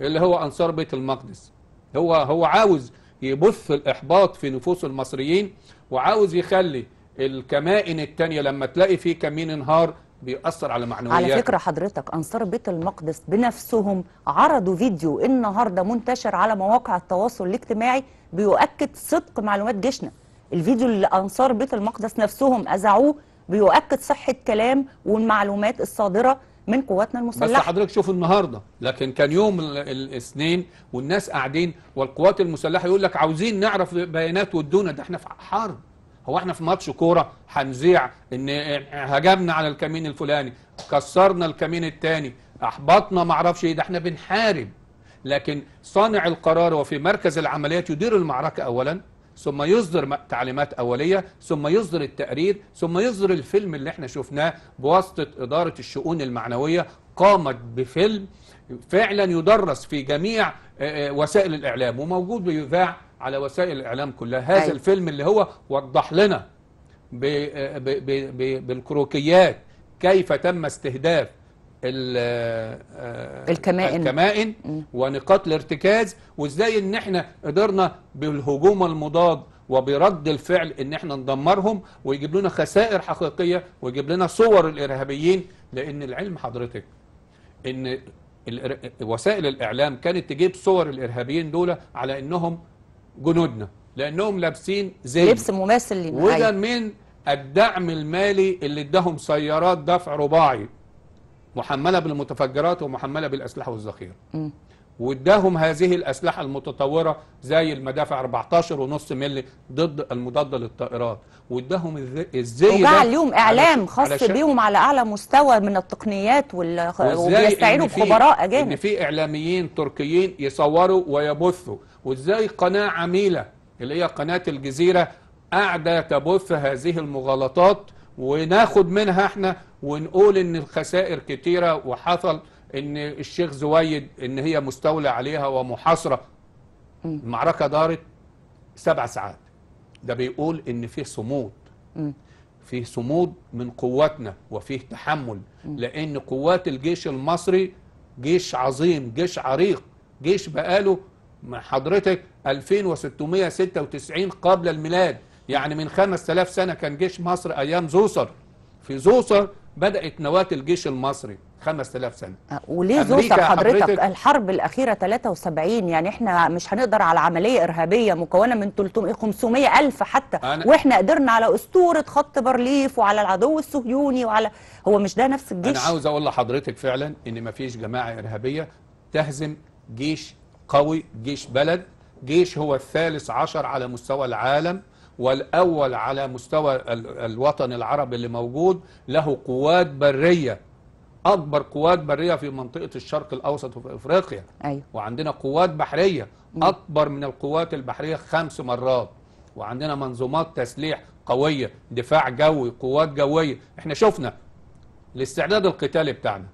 اللي هو أنصار بيت المقدس هو هو عاوز يبث الإحباط في نفوس المصريين وعاوز يخلي الكمائن التانية لما تلاقي في كمين انهار بيأثر على معنوياتهم على فكرة حضرتك أنصار بيت المقدس بنفسهم عرضوا فيديو النهاردة منتشر على مواقع التواصل الاجتماعي بيؤكد صدق معلومات جيشنا الفيديو اللي أنصار بيت المقدس نفسهم أذاعوه بيؤكد صحة كلام والمعلومات الصادرة من قواتنا المسلحه بس حضرتك شوف النهارده لكن كان يوم الاثنين والناس قاعدين والقوات المسلحه يقول لك عاوزين نعرف بيانات ودونا ده احنا في حرب هو احنا في ماتش كوره هنذيع ان هجمنا على الكمين الفلاني كسرنا الكمين الثاني احبطنا ما اعرفش ايه ده احنا بنحارب لكن صانع القرار وفي مركز العمليات يدير المعركه اولا ثم يصدر تعليمات أولية ثم يصدر التقرير ثم يصدر الفيلم اللي احنا شفناه بواسطة إدارة الشؤون المعنوية قامت بفيلم فعلا يدرس في جميع آه، آه، وسائل الإعلام وموجود ويذاع على وسائل الإعلام كلها هذا أي. أيوة. الفيلم اللي هو وضح لنا آه، بالكروكيات كيف تم استهداف آه، الكمائن الكمائن ونقاط الارتكاز وازاي ان احنا قدرنا بالهجوم المضاد وبرد الفعل ان احنا ندمرهم ويجيب لنا خسائر حقيقيه ويجيب لنا صور الارهابيين لان العلم حضرتك ان وسائل الاعلام كانت تجيب صور الارهابيين دول على انهم جنودنا لانهم لابسين زي لبس مماثل لنا وده من الدعم المالي اللي اداهم سيارات دفع رباعي محمله بالمتفجرات ومحمله بالاسلحه والذخيره واداهم هذه الاسلحه المتطوره زي المدافع 14 ونص مللي ضد المضاده للطائرات واداهم ازاي وجعل ليهم اعلام خاص بيهم على اعلى مستوى من التقنيات وال... وبيستعينوا بخبراء اجانب ان في اعلاميين تركيين يصوروا ويبثوا وازاي قناه عميله اللي هي قناه الجزيره قاعده تبث هذه المغالطات وناخد منها احنا ونقول ان الخسائر كتيرة وحصل ان الشيخ زويد ان هي مستولى عليها ومحاصرة المعركة دارت سبع ساعات ده بيقول ان فيه صمود فيه صمود من قواتنا وفيه تحمل لان قوات الجيش المصري جيش عظيم جيش عريق جيش بقاله حضرتك 2696 قبل الميلاد يعني من 5000 سنة كان جيش مصر أيام زوسر في زوسر بدأت نواة الجيش المصري 5000 سنة أه، وليه زوسر حضرتك, حضرتك الحرب الأخيرة 73 يعني احنا مش هنقدر على عملية إرهابية مكونة من 300 500 ألف حتى واحنا قدرنا على أسطورة خط بارليف وعلى العدو الصهيوني وعلى هو مش ده نفس الجيش أنا عاوز أقول لحضرتك فعلا إن مفيش جماعة إرهابية تهزم جيش قوي جيش بلد جيش هو الثالث عشر على مستوى العالم والأول على مستوى الوطن العربي اللي موجود له قوات برية أكبر قوات برية في منطقة الشرق الأوسط وفي إفريقيا أيوه. وعندنا قوات بحرية أكبر من القوات البحرية خمس مرات وعندنا منظومات تسليح قوية دفاع جوي قوات جوية احنا شفنا الاستعداد القتالي بتاعنا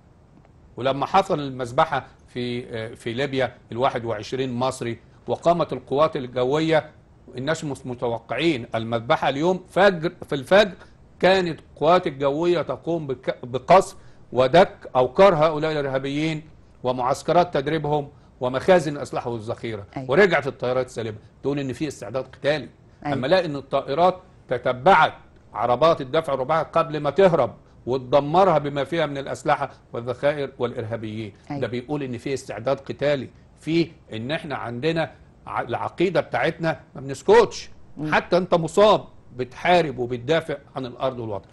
ولما حصل المذبحة في آه، في ليبيا ال 21 مصري وقامت القوات الجوية الناس مش متوقعين المذبحة اليوم فجر في الفجر كانت القوات الجوية تقوم بقصف ودك أوكار هؤلاء الإرهابيين ومعسكرات تدريبهم ومخازن الأسلحة والذخيرة أيوة. ورجعت الطائرات سالبة تقول إن في استعداد قتالي أيوة. أما لا إن الطائرات تتبعت عربات الدفع الرباعي قبل ما تهرب وتدمرها بما فيها من الأسلحة والذخائر والإرهابيين أيوة. ده بيقول إن في استعداد قتالي في إن إحنا عندنا العقيده بتاعتنا ما بنسكتش حتى انت مصاب بتحارب وبتدافع عن الارض والوطن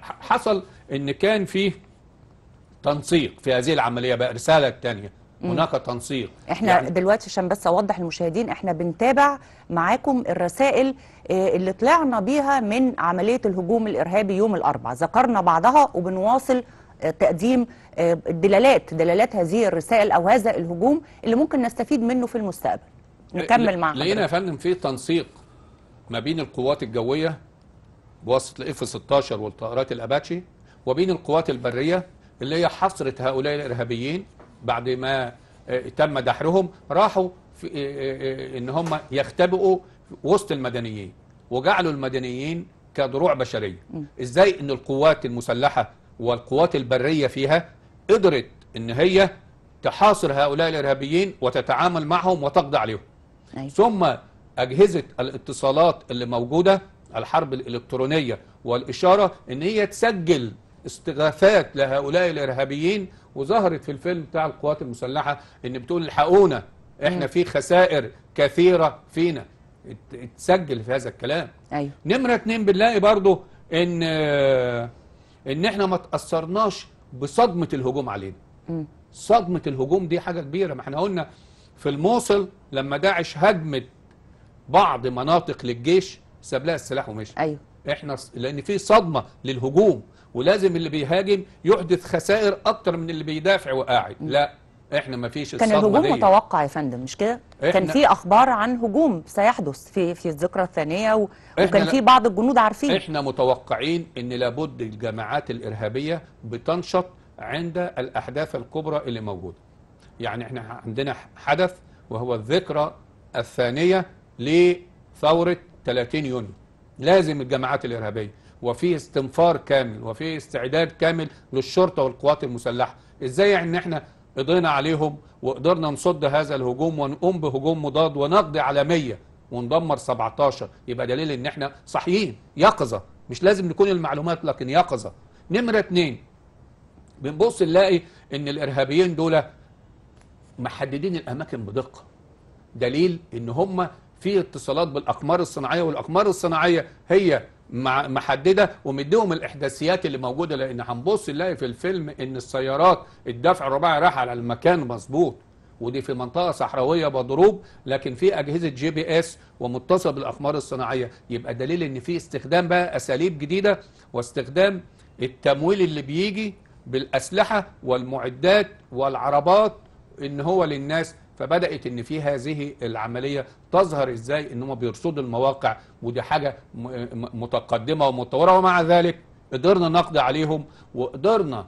حصل ان كان فيه تنسيق في هذه العمليه بقى رساله ثانيه هناك تنسيق احنا يعني دلوقتي عشان بس اوضح للمشاهدين احنا بنتابع معاكم الرسائل آه، اللي طلعنا بيها من عمليه الهجوم الارهابي يوم الاربعاء ذكرنا بعضها وبنواصل آه، تقديم آه، دلالات دلالات هذه الرسائل او هذا الهجوم اللي ممكن نستفيد منه في المستقبل نكمل مع لقينا يا فندم في تنسيق ما بين القوات الجويه بواسطه الاف 16 والطائرات الاباتشي وبين القوات البريه اللي هي حصرت هؤلاء الارهابيين بعد ما آه، تم دحرهم راحوا في آه، آه، ان هم يختبئوا وسط المدنيين وجعلوا المدنيين كدروع بشريه ازاي ان القوات المسلحه والقوات البريه فيها قدرت ان هي تحاصر هؤلاء الارهابيين وتتعامل معهم وتقضي عليهم أيوة. ثم أجهزة الاتصالات اللي موجودة الحرب الإلكترونية والإشارة إن هي تسجل استغاثات لهؤلاء الإرهابيين وظهرت في الفيلم بتاع القوات المسلحة إن بتقول الحقونا إحنا أيوة. في خسائر كثيرة فينا اتسجل في هذا الكلام أيوة. نمرة اتنين بنلاقي برضو إن إن إحنا ما تأثرناش بصدمة الهجوم علينا م. صدمة الهجوم دي حاجة كبيرة ما احنا قلنا في الموصل لما داعش هجمت بعض مناطق للجيش ساب لها السلاح ومشي ايوه احنا لان في صدمه للهجوم ولازم اللي بيهاجم يحدث خسائر اكتر من اللي بيدافع وقاعد لا احنا ما فيش كان الهجوم دي. متوقع يا فندم مش كده كان في اخبار عن هجوم سيحدث في في الذكرى الثانيه و... وكان في بعض الجنود عارفين احنا متوقعين ان لابد الجماعات الارهابيه بتنشط عند الاحداث الكبرى اللي موجوده يعني احنا عندنا حدث وهو الذكرى الثانية لثورة 30 يونيو لازم الجماعات الإرهابية وفي استنفار كامل وفي استعداد كامل للشرطة والقوات المسلحة ازاي يعني ان احنا قضينا عليهم وقدرنا نصد هذا الهجوم ونقوم بهجوم مضاد ونقضي على 100 وندمر 17 يبقى دليل ان احنا صحيين يقظة مش لازم نكون المعلومات لكن يقظة نمرة اتنين بنبص نلاقي ان الارهابيين دول محددين الأماكن بدقة دليل إن هم في اتصالات بالأقمار الصناعية والأقمار الصناعية هي محدده ومديهم الاحداثيات اللي موجوده لان هنبص نلاقي في الفيلم ان السيارات الدفع الرباعي راح على المكان مظبوط ودي في منطقه صحراويه بضروب لكن في اجهزه جي بي اس ومتصل بالاقمار الصناعيه يبقى دليل ان في استخدام بقى اساليب جديده واستخدام التمويل اللي بيجي بالاسلحه والمعدات والعربات ان هو للناس فبدات ان في هذه العمليه تظهر ازاي ان هم بيرصدوا المواقع ودي حاجه متقدمه ومتطوره ومع ذلك قدرنا نقضي عليهم وقدرنا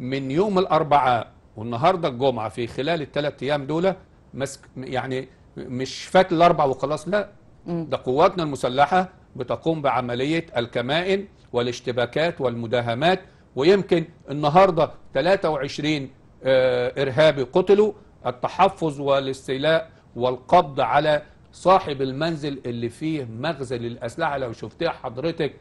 من يوم الاربعاء والنهارده الجمعه في خلال الثلاث ايام دول مسك يعني مش فات الاربع وخلاص لا ده قواتنا المسلحه بتقوم بعمليه الكمائن والاشتباكات والمداهمات ويمكن النهارده 23 آه، إرهابي قتلوا التحفظ والاستيلاء والقبض على صاحب المنزل اللي فيه مخزن الاسلحه لو شفتها حضرتك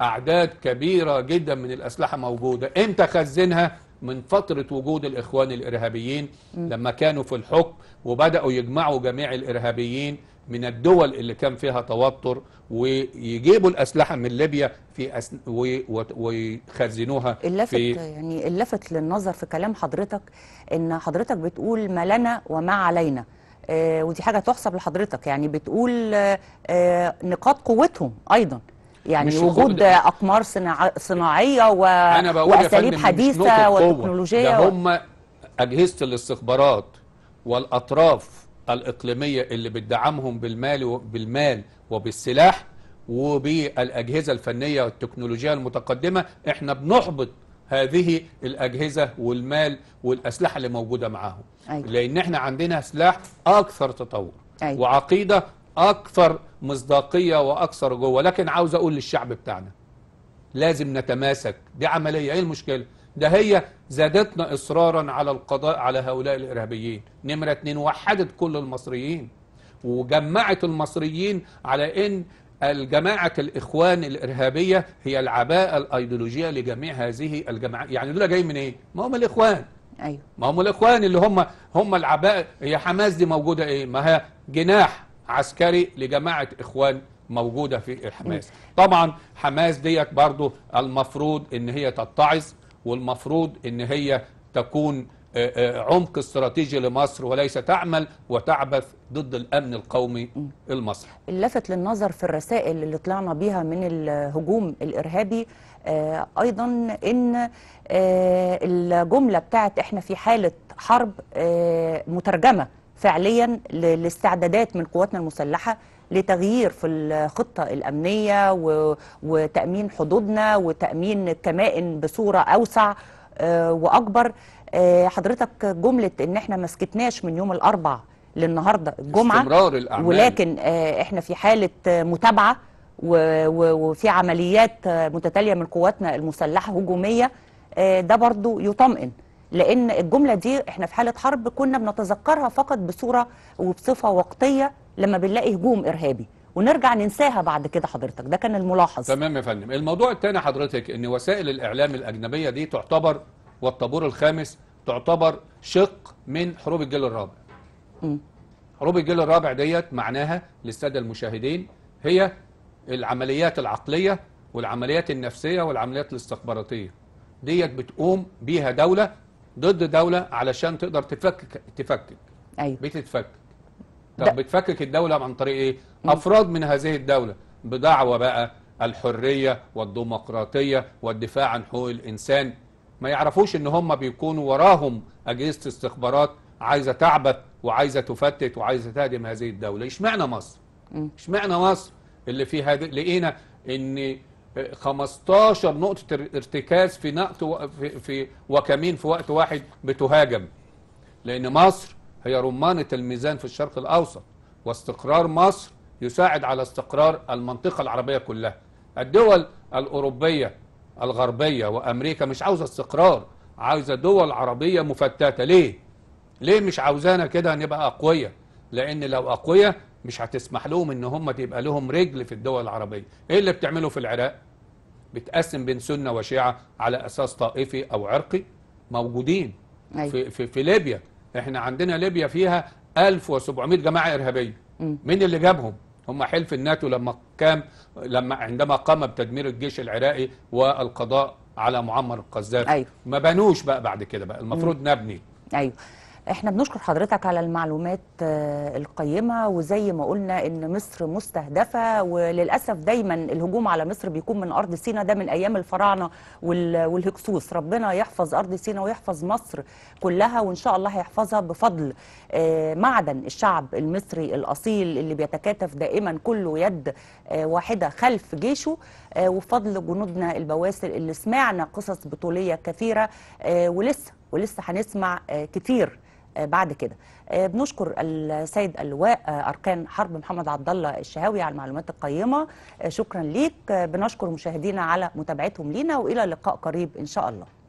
أعداد كبيرة جدا من الأسلحة موجودة إمتى خزنها من فترة وجود الإخوان الإرهابيين لما كانوا في الحكم وبدأوا يجمعوا جميع الإرهابيين من الدول اللي كان فيها توتر ويجيبوا الأسلحة من ليبيا في أسن... ويخزنوها اللفت في يعني اللفت للنظر في كلام حضرتك إن حضرتك بتقول ما لنا وما علينا آه ودي حاجة تحسب لحضرتك يعني بتقول آه نقاط قوتهم أيضا يعني وجود اقمار صناع... صناعيه و... أنا بقول واساليب حديثه وتكنولوجيه ده هم اجهزه الاستخبارات والاطراف الإقليمية اللي بتدعمهم بالمال بالمال وبالسلاح وبالأجهزة الفنية والتكنولوجيا المتقدمة احنا بنحبط هذه الأجهزة والمال والأسلحة اللي موجودة معاهم أيوة. لأن احنا عندنا سلاح أكثر تطور أيوة. وعقيدة أكثر مصداقية وأكثر جوه لكن عاوز أقول للشعب بتاعنا لازم نتماسك دي عملية إيه المشكلة؟ ده هي زادتنا إصرارا على القضاء على هؤلاء الإرهابيين نمرة اتنين وحدت كل المصريين وجمعت المصريين على أن الجماعة الإخوان الإرهابية هي العباءة الأيديولوجية لجميع هذه الجماعات يعني دول جاي من إيه؟ ما هم الإخوان أيوة. ما هم الإخوان اللي هم هم العباءة هي حماس دي موجودة إيه؟ ما هي جناح عسكري لجماعة إخوان موجودة في الحماس أيوه. طبعا حماس ديت برضو المفروض ان هي تتعظ والمفروض ان هي تكون آه، آه، عمق استراتيجي لمصر وليس تعمل وتعبث ضد الامن القومي المصري. اللفت للنظر في الرسائل اللي طلعنا بيها من الهجوم الارهابي آه، ايضا ان الجمله بتاعت احنا في حاله حرب مترجمه فعليا للاستعدادات من قواتنا المسلحه لتغيير في الخطة الأمنية وتأمين حدودنا وتأمين الكمائن بصورة أوسع آه، وأكبر آه، حضرتك جملة إن إحنا ما سكتناش من يوم الأربع للنهاردة الجمعة استمرار الأعمال ولكن آه، إحنا في حالة متابعة وفي عمليات متتالية من قواتنا المسلحة هجومية ده برضو يطمئن لأن الجملة دي إحنا في حالة حرب كنا بنتذكرها فقط بصورة وبصفة وقتية لما بنلاقي هجوم إرهابي ونرجع ننساها بعد كده حضرتك ده كان الملاحظ تمام يا فندم الموضوع الثاني حضرتك ان وسائل الاعلام الاجنبيه دي تعتبر والطابور الخامس تعتبر شق من حروب الجيل الرابع م. حروب الجيل الرابع ديت معناها للساده المشاهدين هي العمليات العقليه والعمليات النفسيه والعمليات الاستخباراتيه ديت بتقوم بيها دوله ضد دوله علشان تقدر تفكك تفكك أيوة. بتتفكك طب بتفكك الدولة عن طريق ايه؟ افراد من هذه الدولة بدعوة بقى الحرية والديمقراطية والدفاع عن حقوق الانسان ما يعرفوش ان هم بيكونوا وراهم اجهزة استخبارات عايزة تعبث وعايزة تفتت وعايزة تهدم هذه الدولة اشمعنى مصر؟ اشمعنى مصر اللي فيها لقينا ان 15 نقطة ارتكاز في نقط في, في وكمين في وقت واحد بتهاجم لأن مصر هي رمانة الميزان في الشرق الأوسط واستقرار مصر يساعد على استقرار المنطقة العربية كلها الدول الأوروبية الغربية وأمريكا مش عاوزة استقرار عاوزة دول عربية مفتتة ليه؟ ليه مش عاوزانا كده نبقى أقوياء؟ لأن لو أقوياء مش هتسمح لهم إن هم تبقى لهم رجل في الدول العربية إيه اللي بتعمله في العراق؟ بتقسم بين سنة وشيعة على أساس طائفي أو عرقي موجودين أيوة. في, في, في ليبيا احنا عندنا ليبيا فيها 1700 جماعه ارهابيه مين اللي جابهم هم حلف الناتو لما قام لما عندما قام بتدمير الجيش العراقي والقضاء على معمر القذافي أيوه. ما بنوش بقى بعد كده بقى المفروض مم. نبني ايوه احنا بنشكر حضرتك على المعلومات آه، القيمة وزي ما قلنا ان مصر مستهدفة وللأسف دايما الهجوم على مصر بيكون من أرض سينا ده من أيام الفراعنة والهكسوس ربنا يحفظ أرض سينا ويحفظ مصر كلها وإن شاء الله هيحفظها بفضل آه، معدن الشعب المصري الأصيل اللي بيتكاتف دائما كله يد آه، واحدة خلف جيشه وفضل جنودنا البواسل اللي سمعنا قصص بطولية كثيرة ولسه ولسه هنسمع آه، كتير آه، بعد كده آه، بنشكر السيد اللواء اركان حرب محمد عبد الله الشهاوي على المعلومات القيمه شكرا ليك بنشكر مشاهدينا على متابعتهم لينا والى لقاء قريب ان شاء الله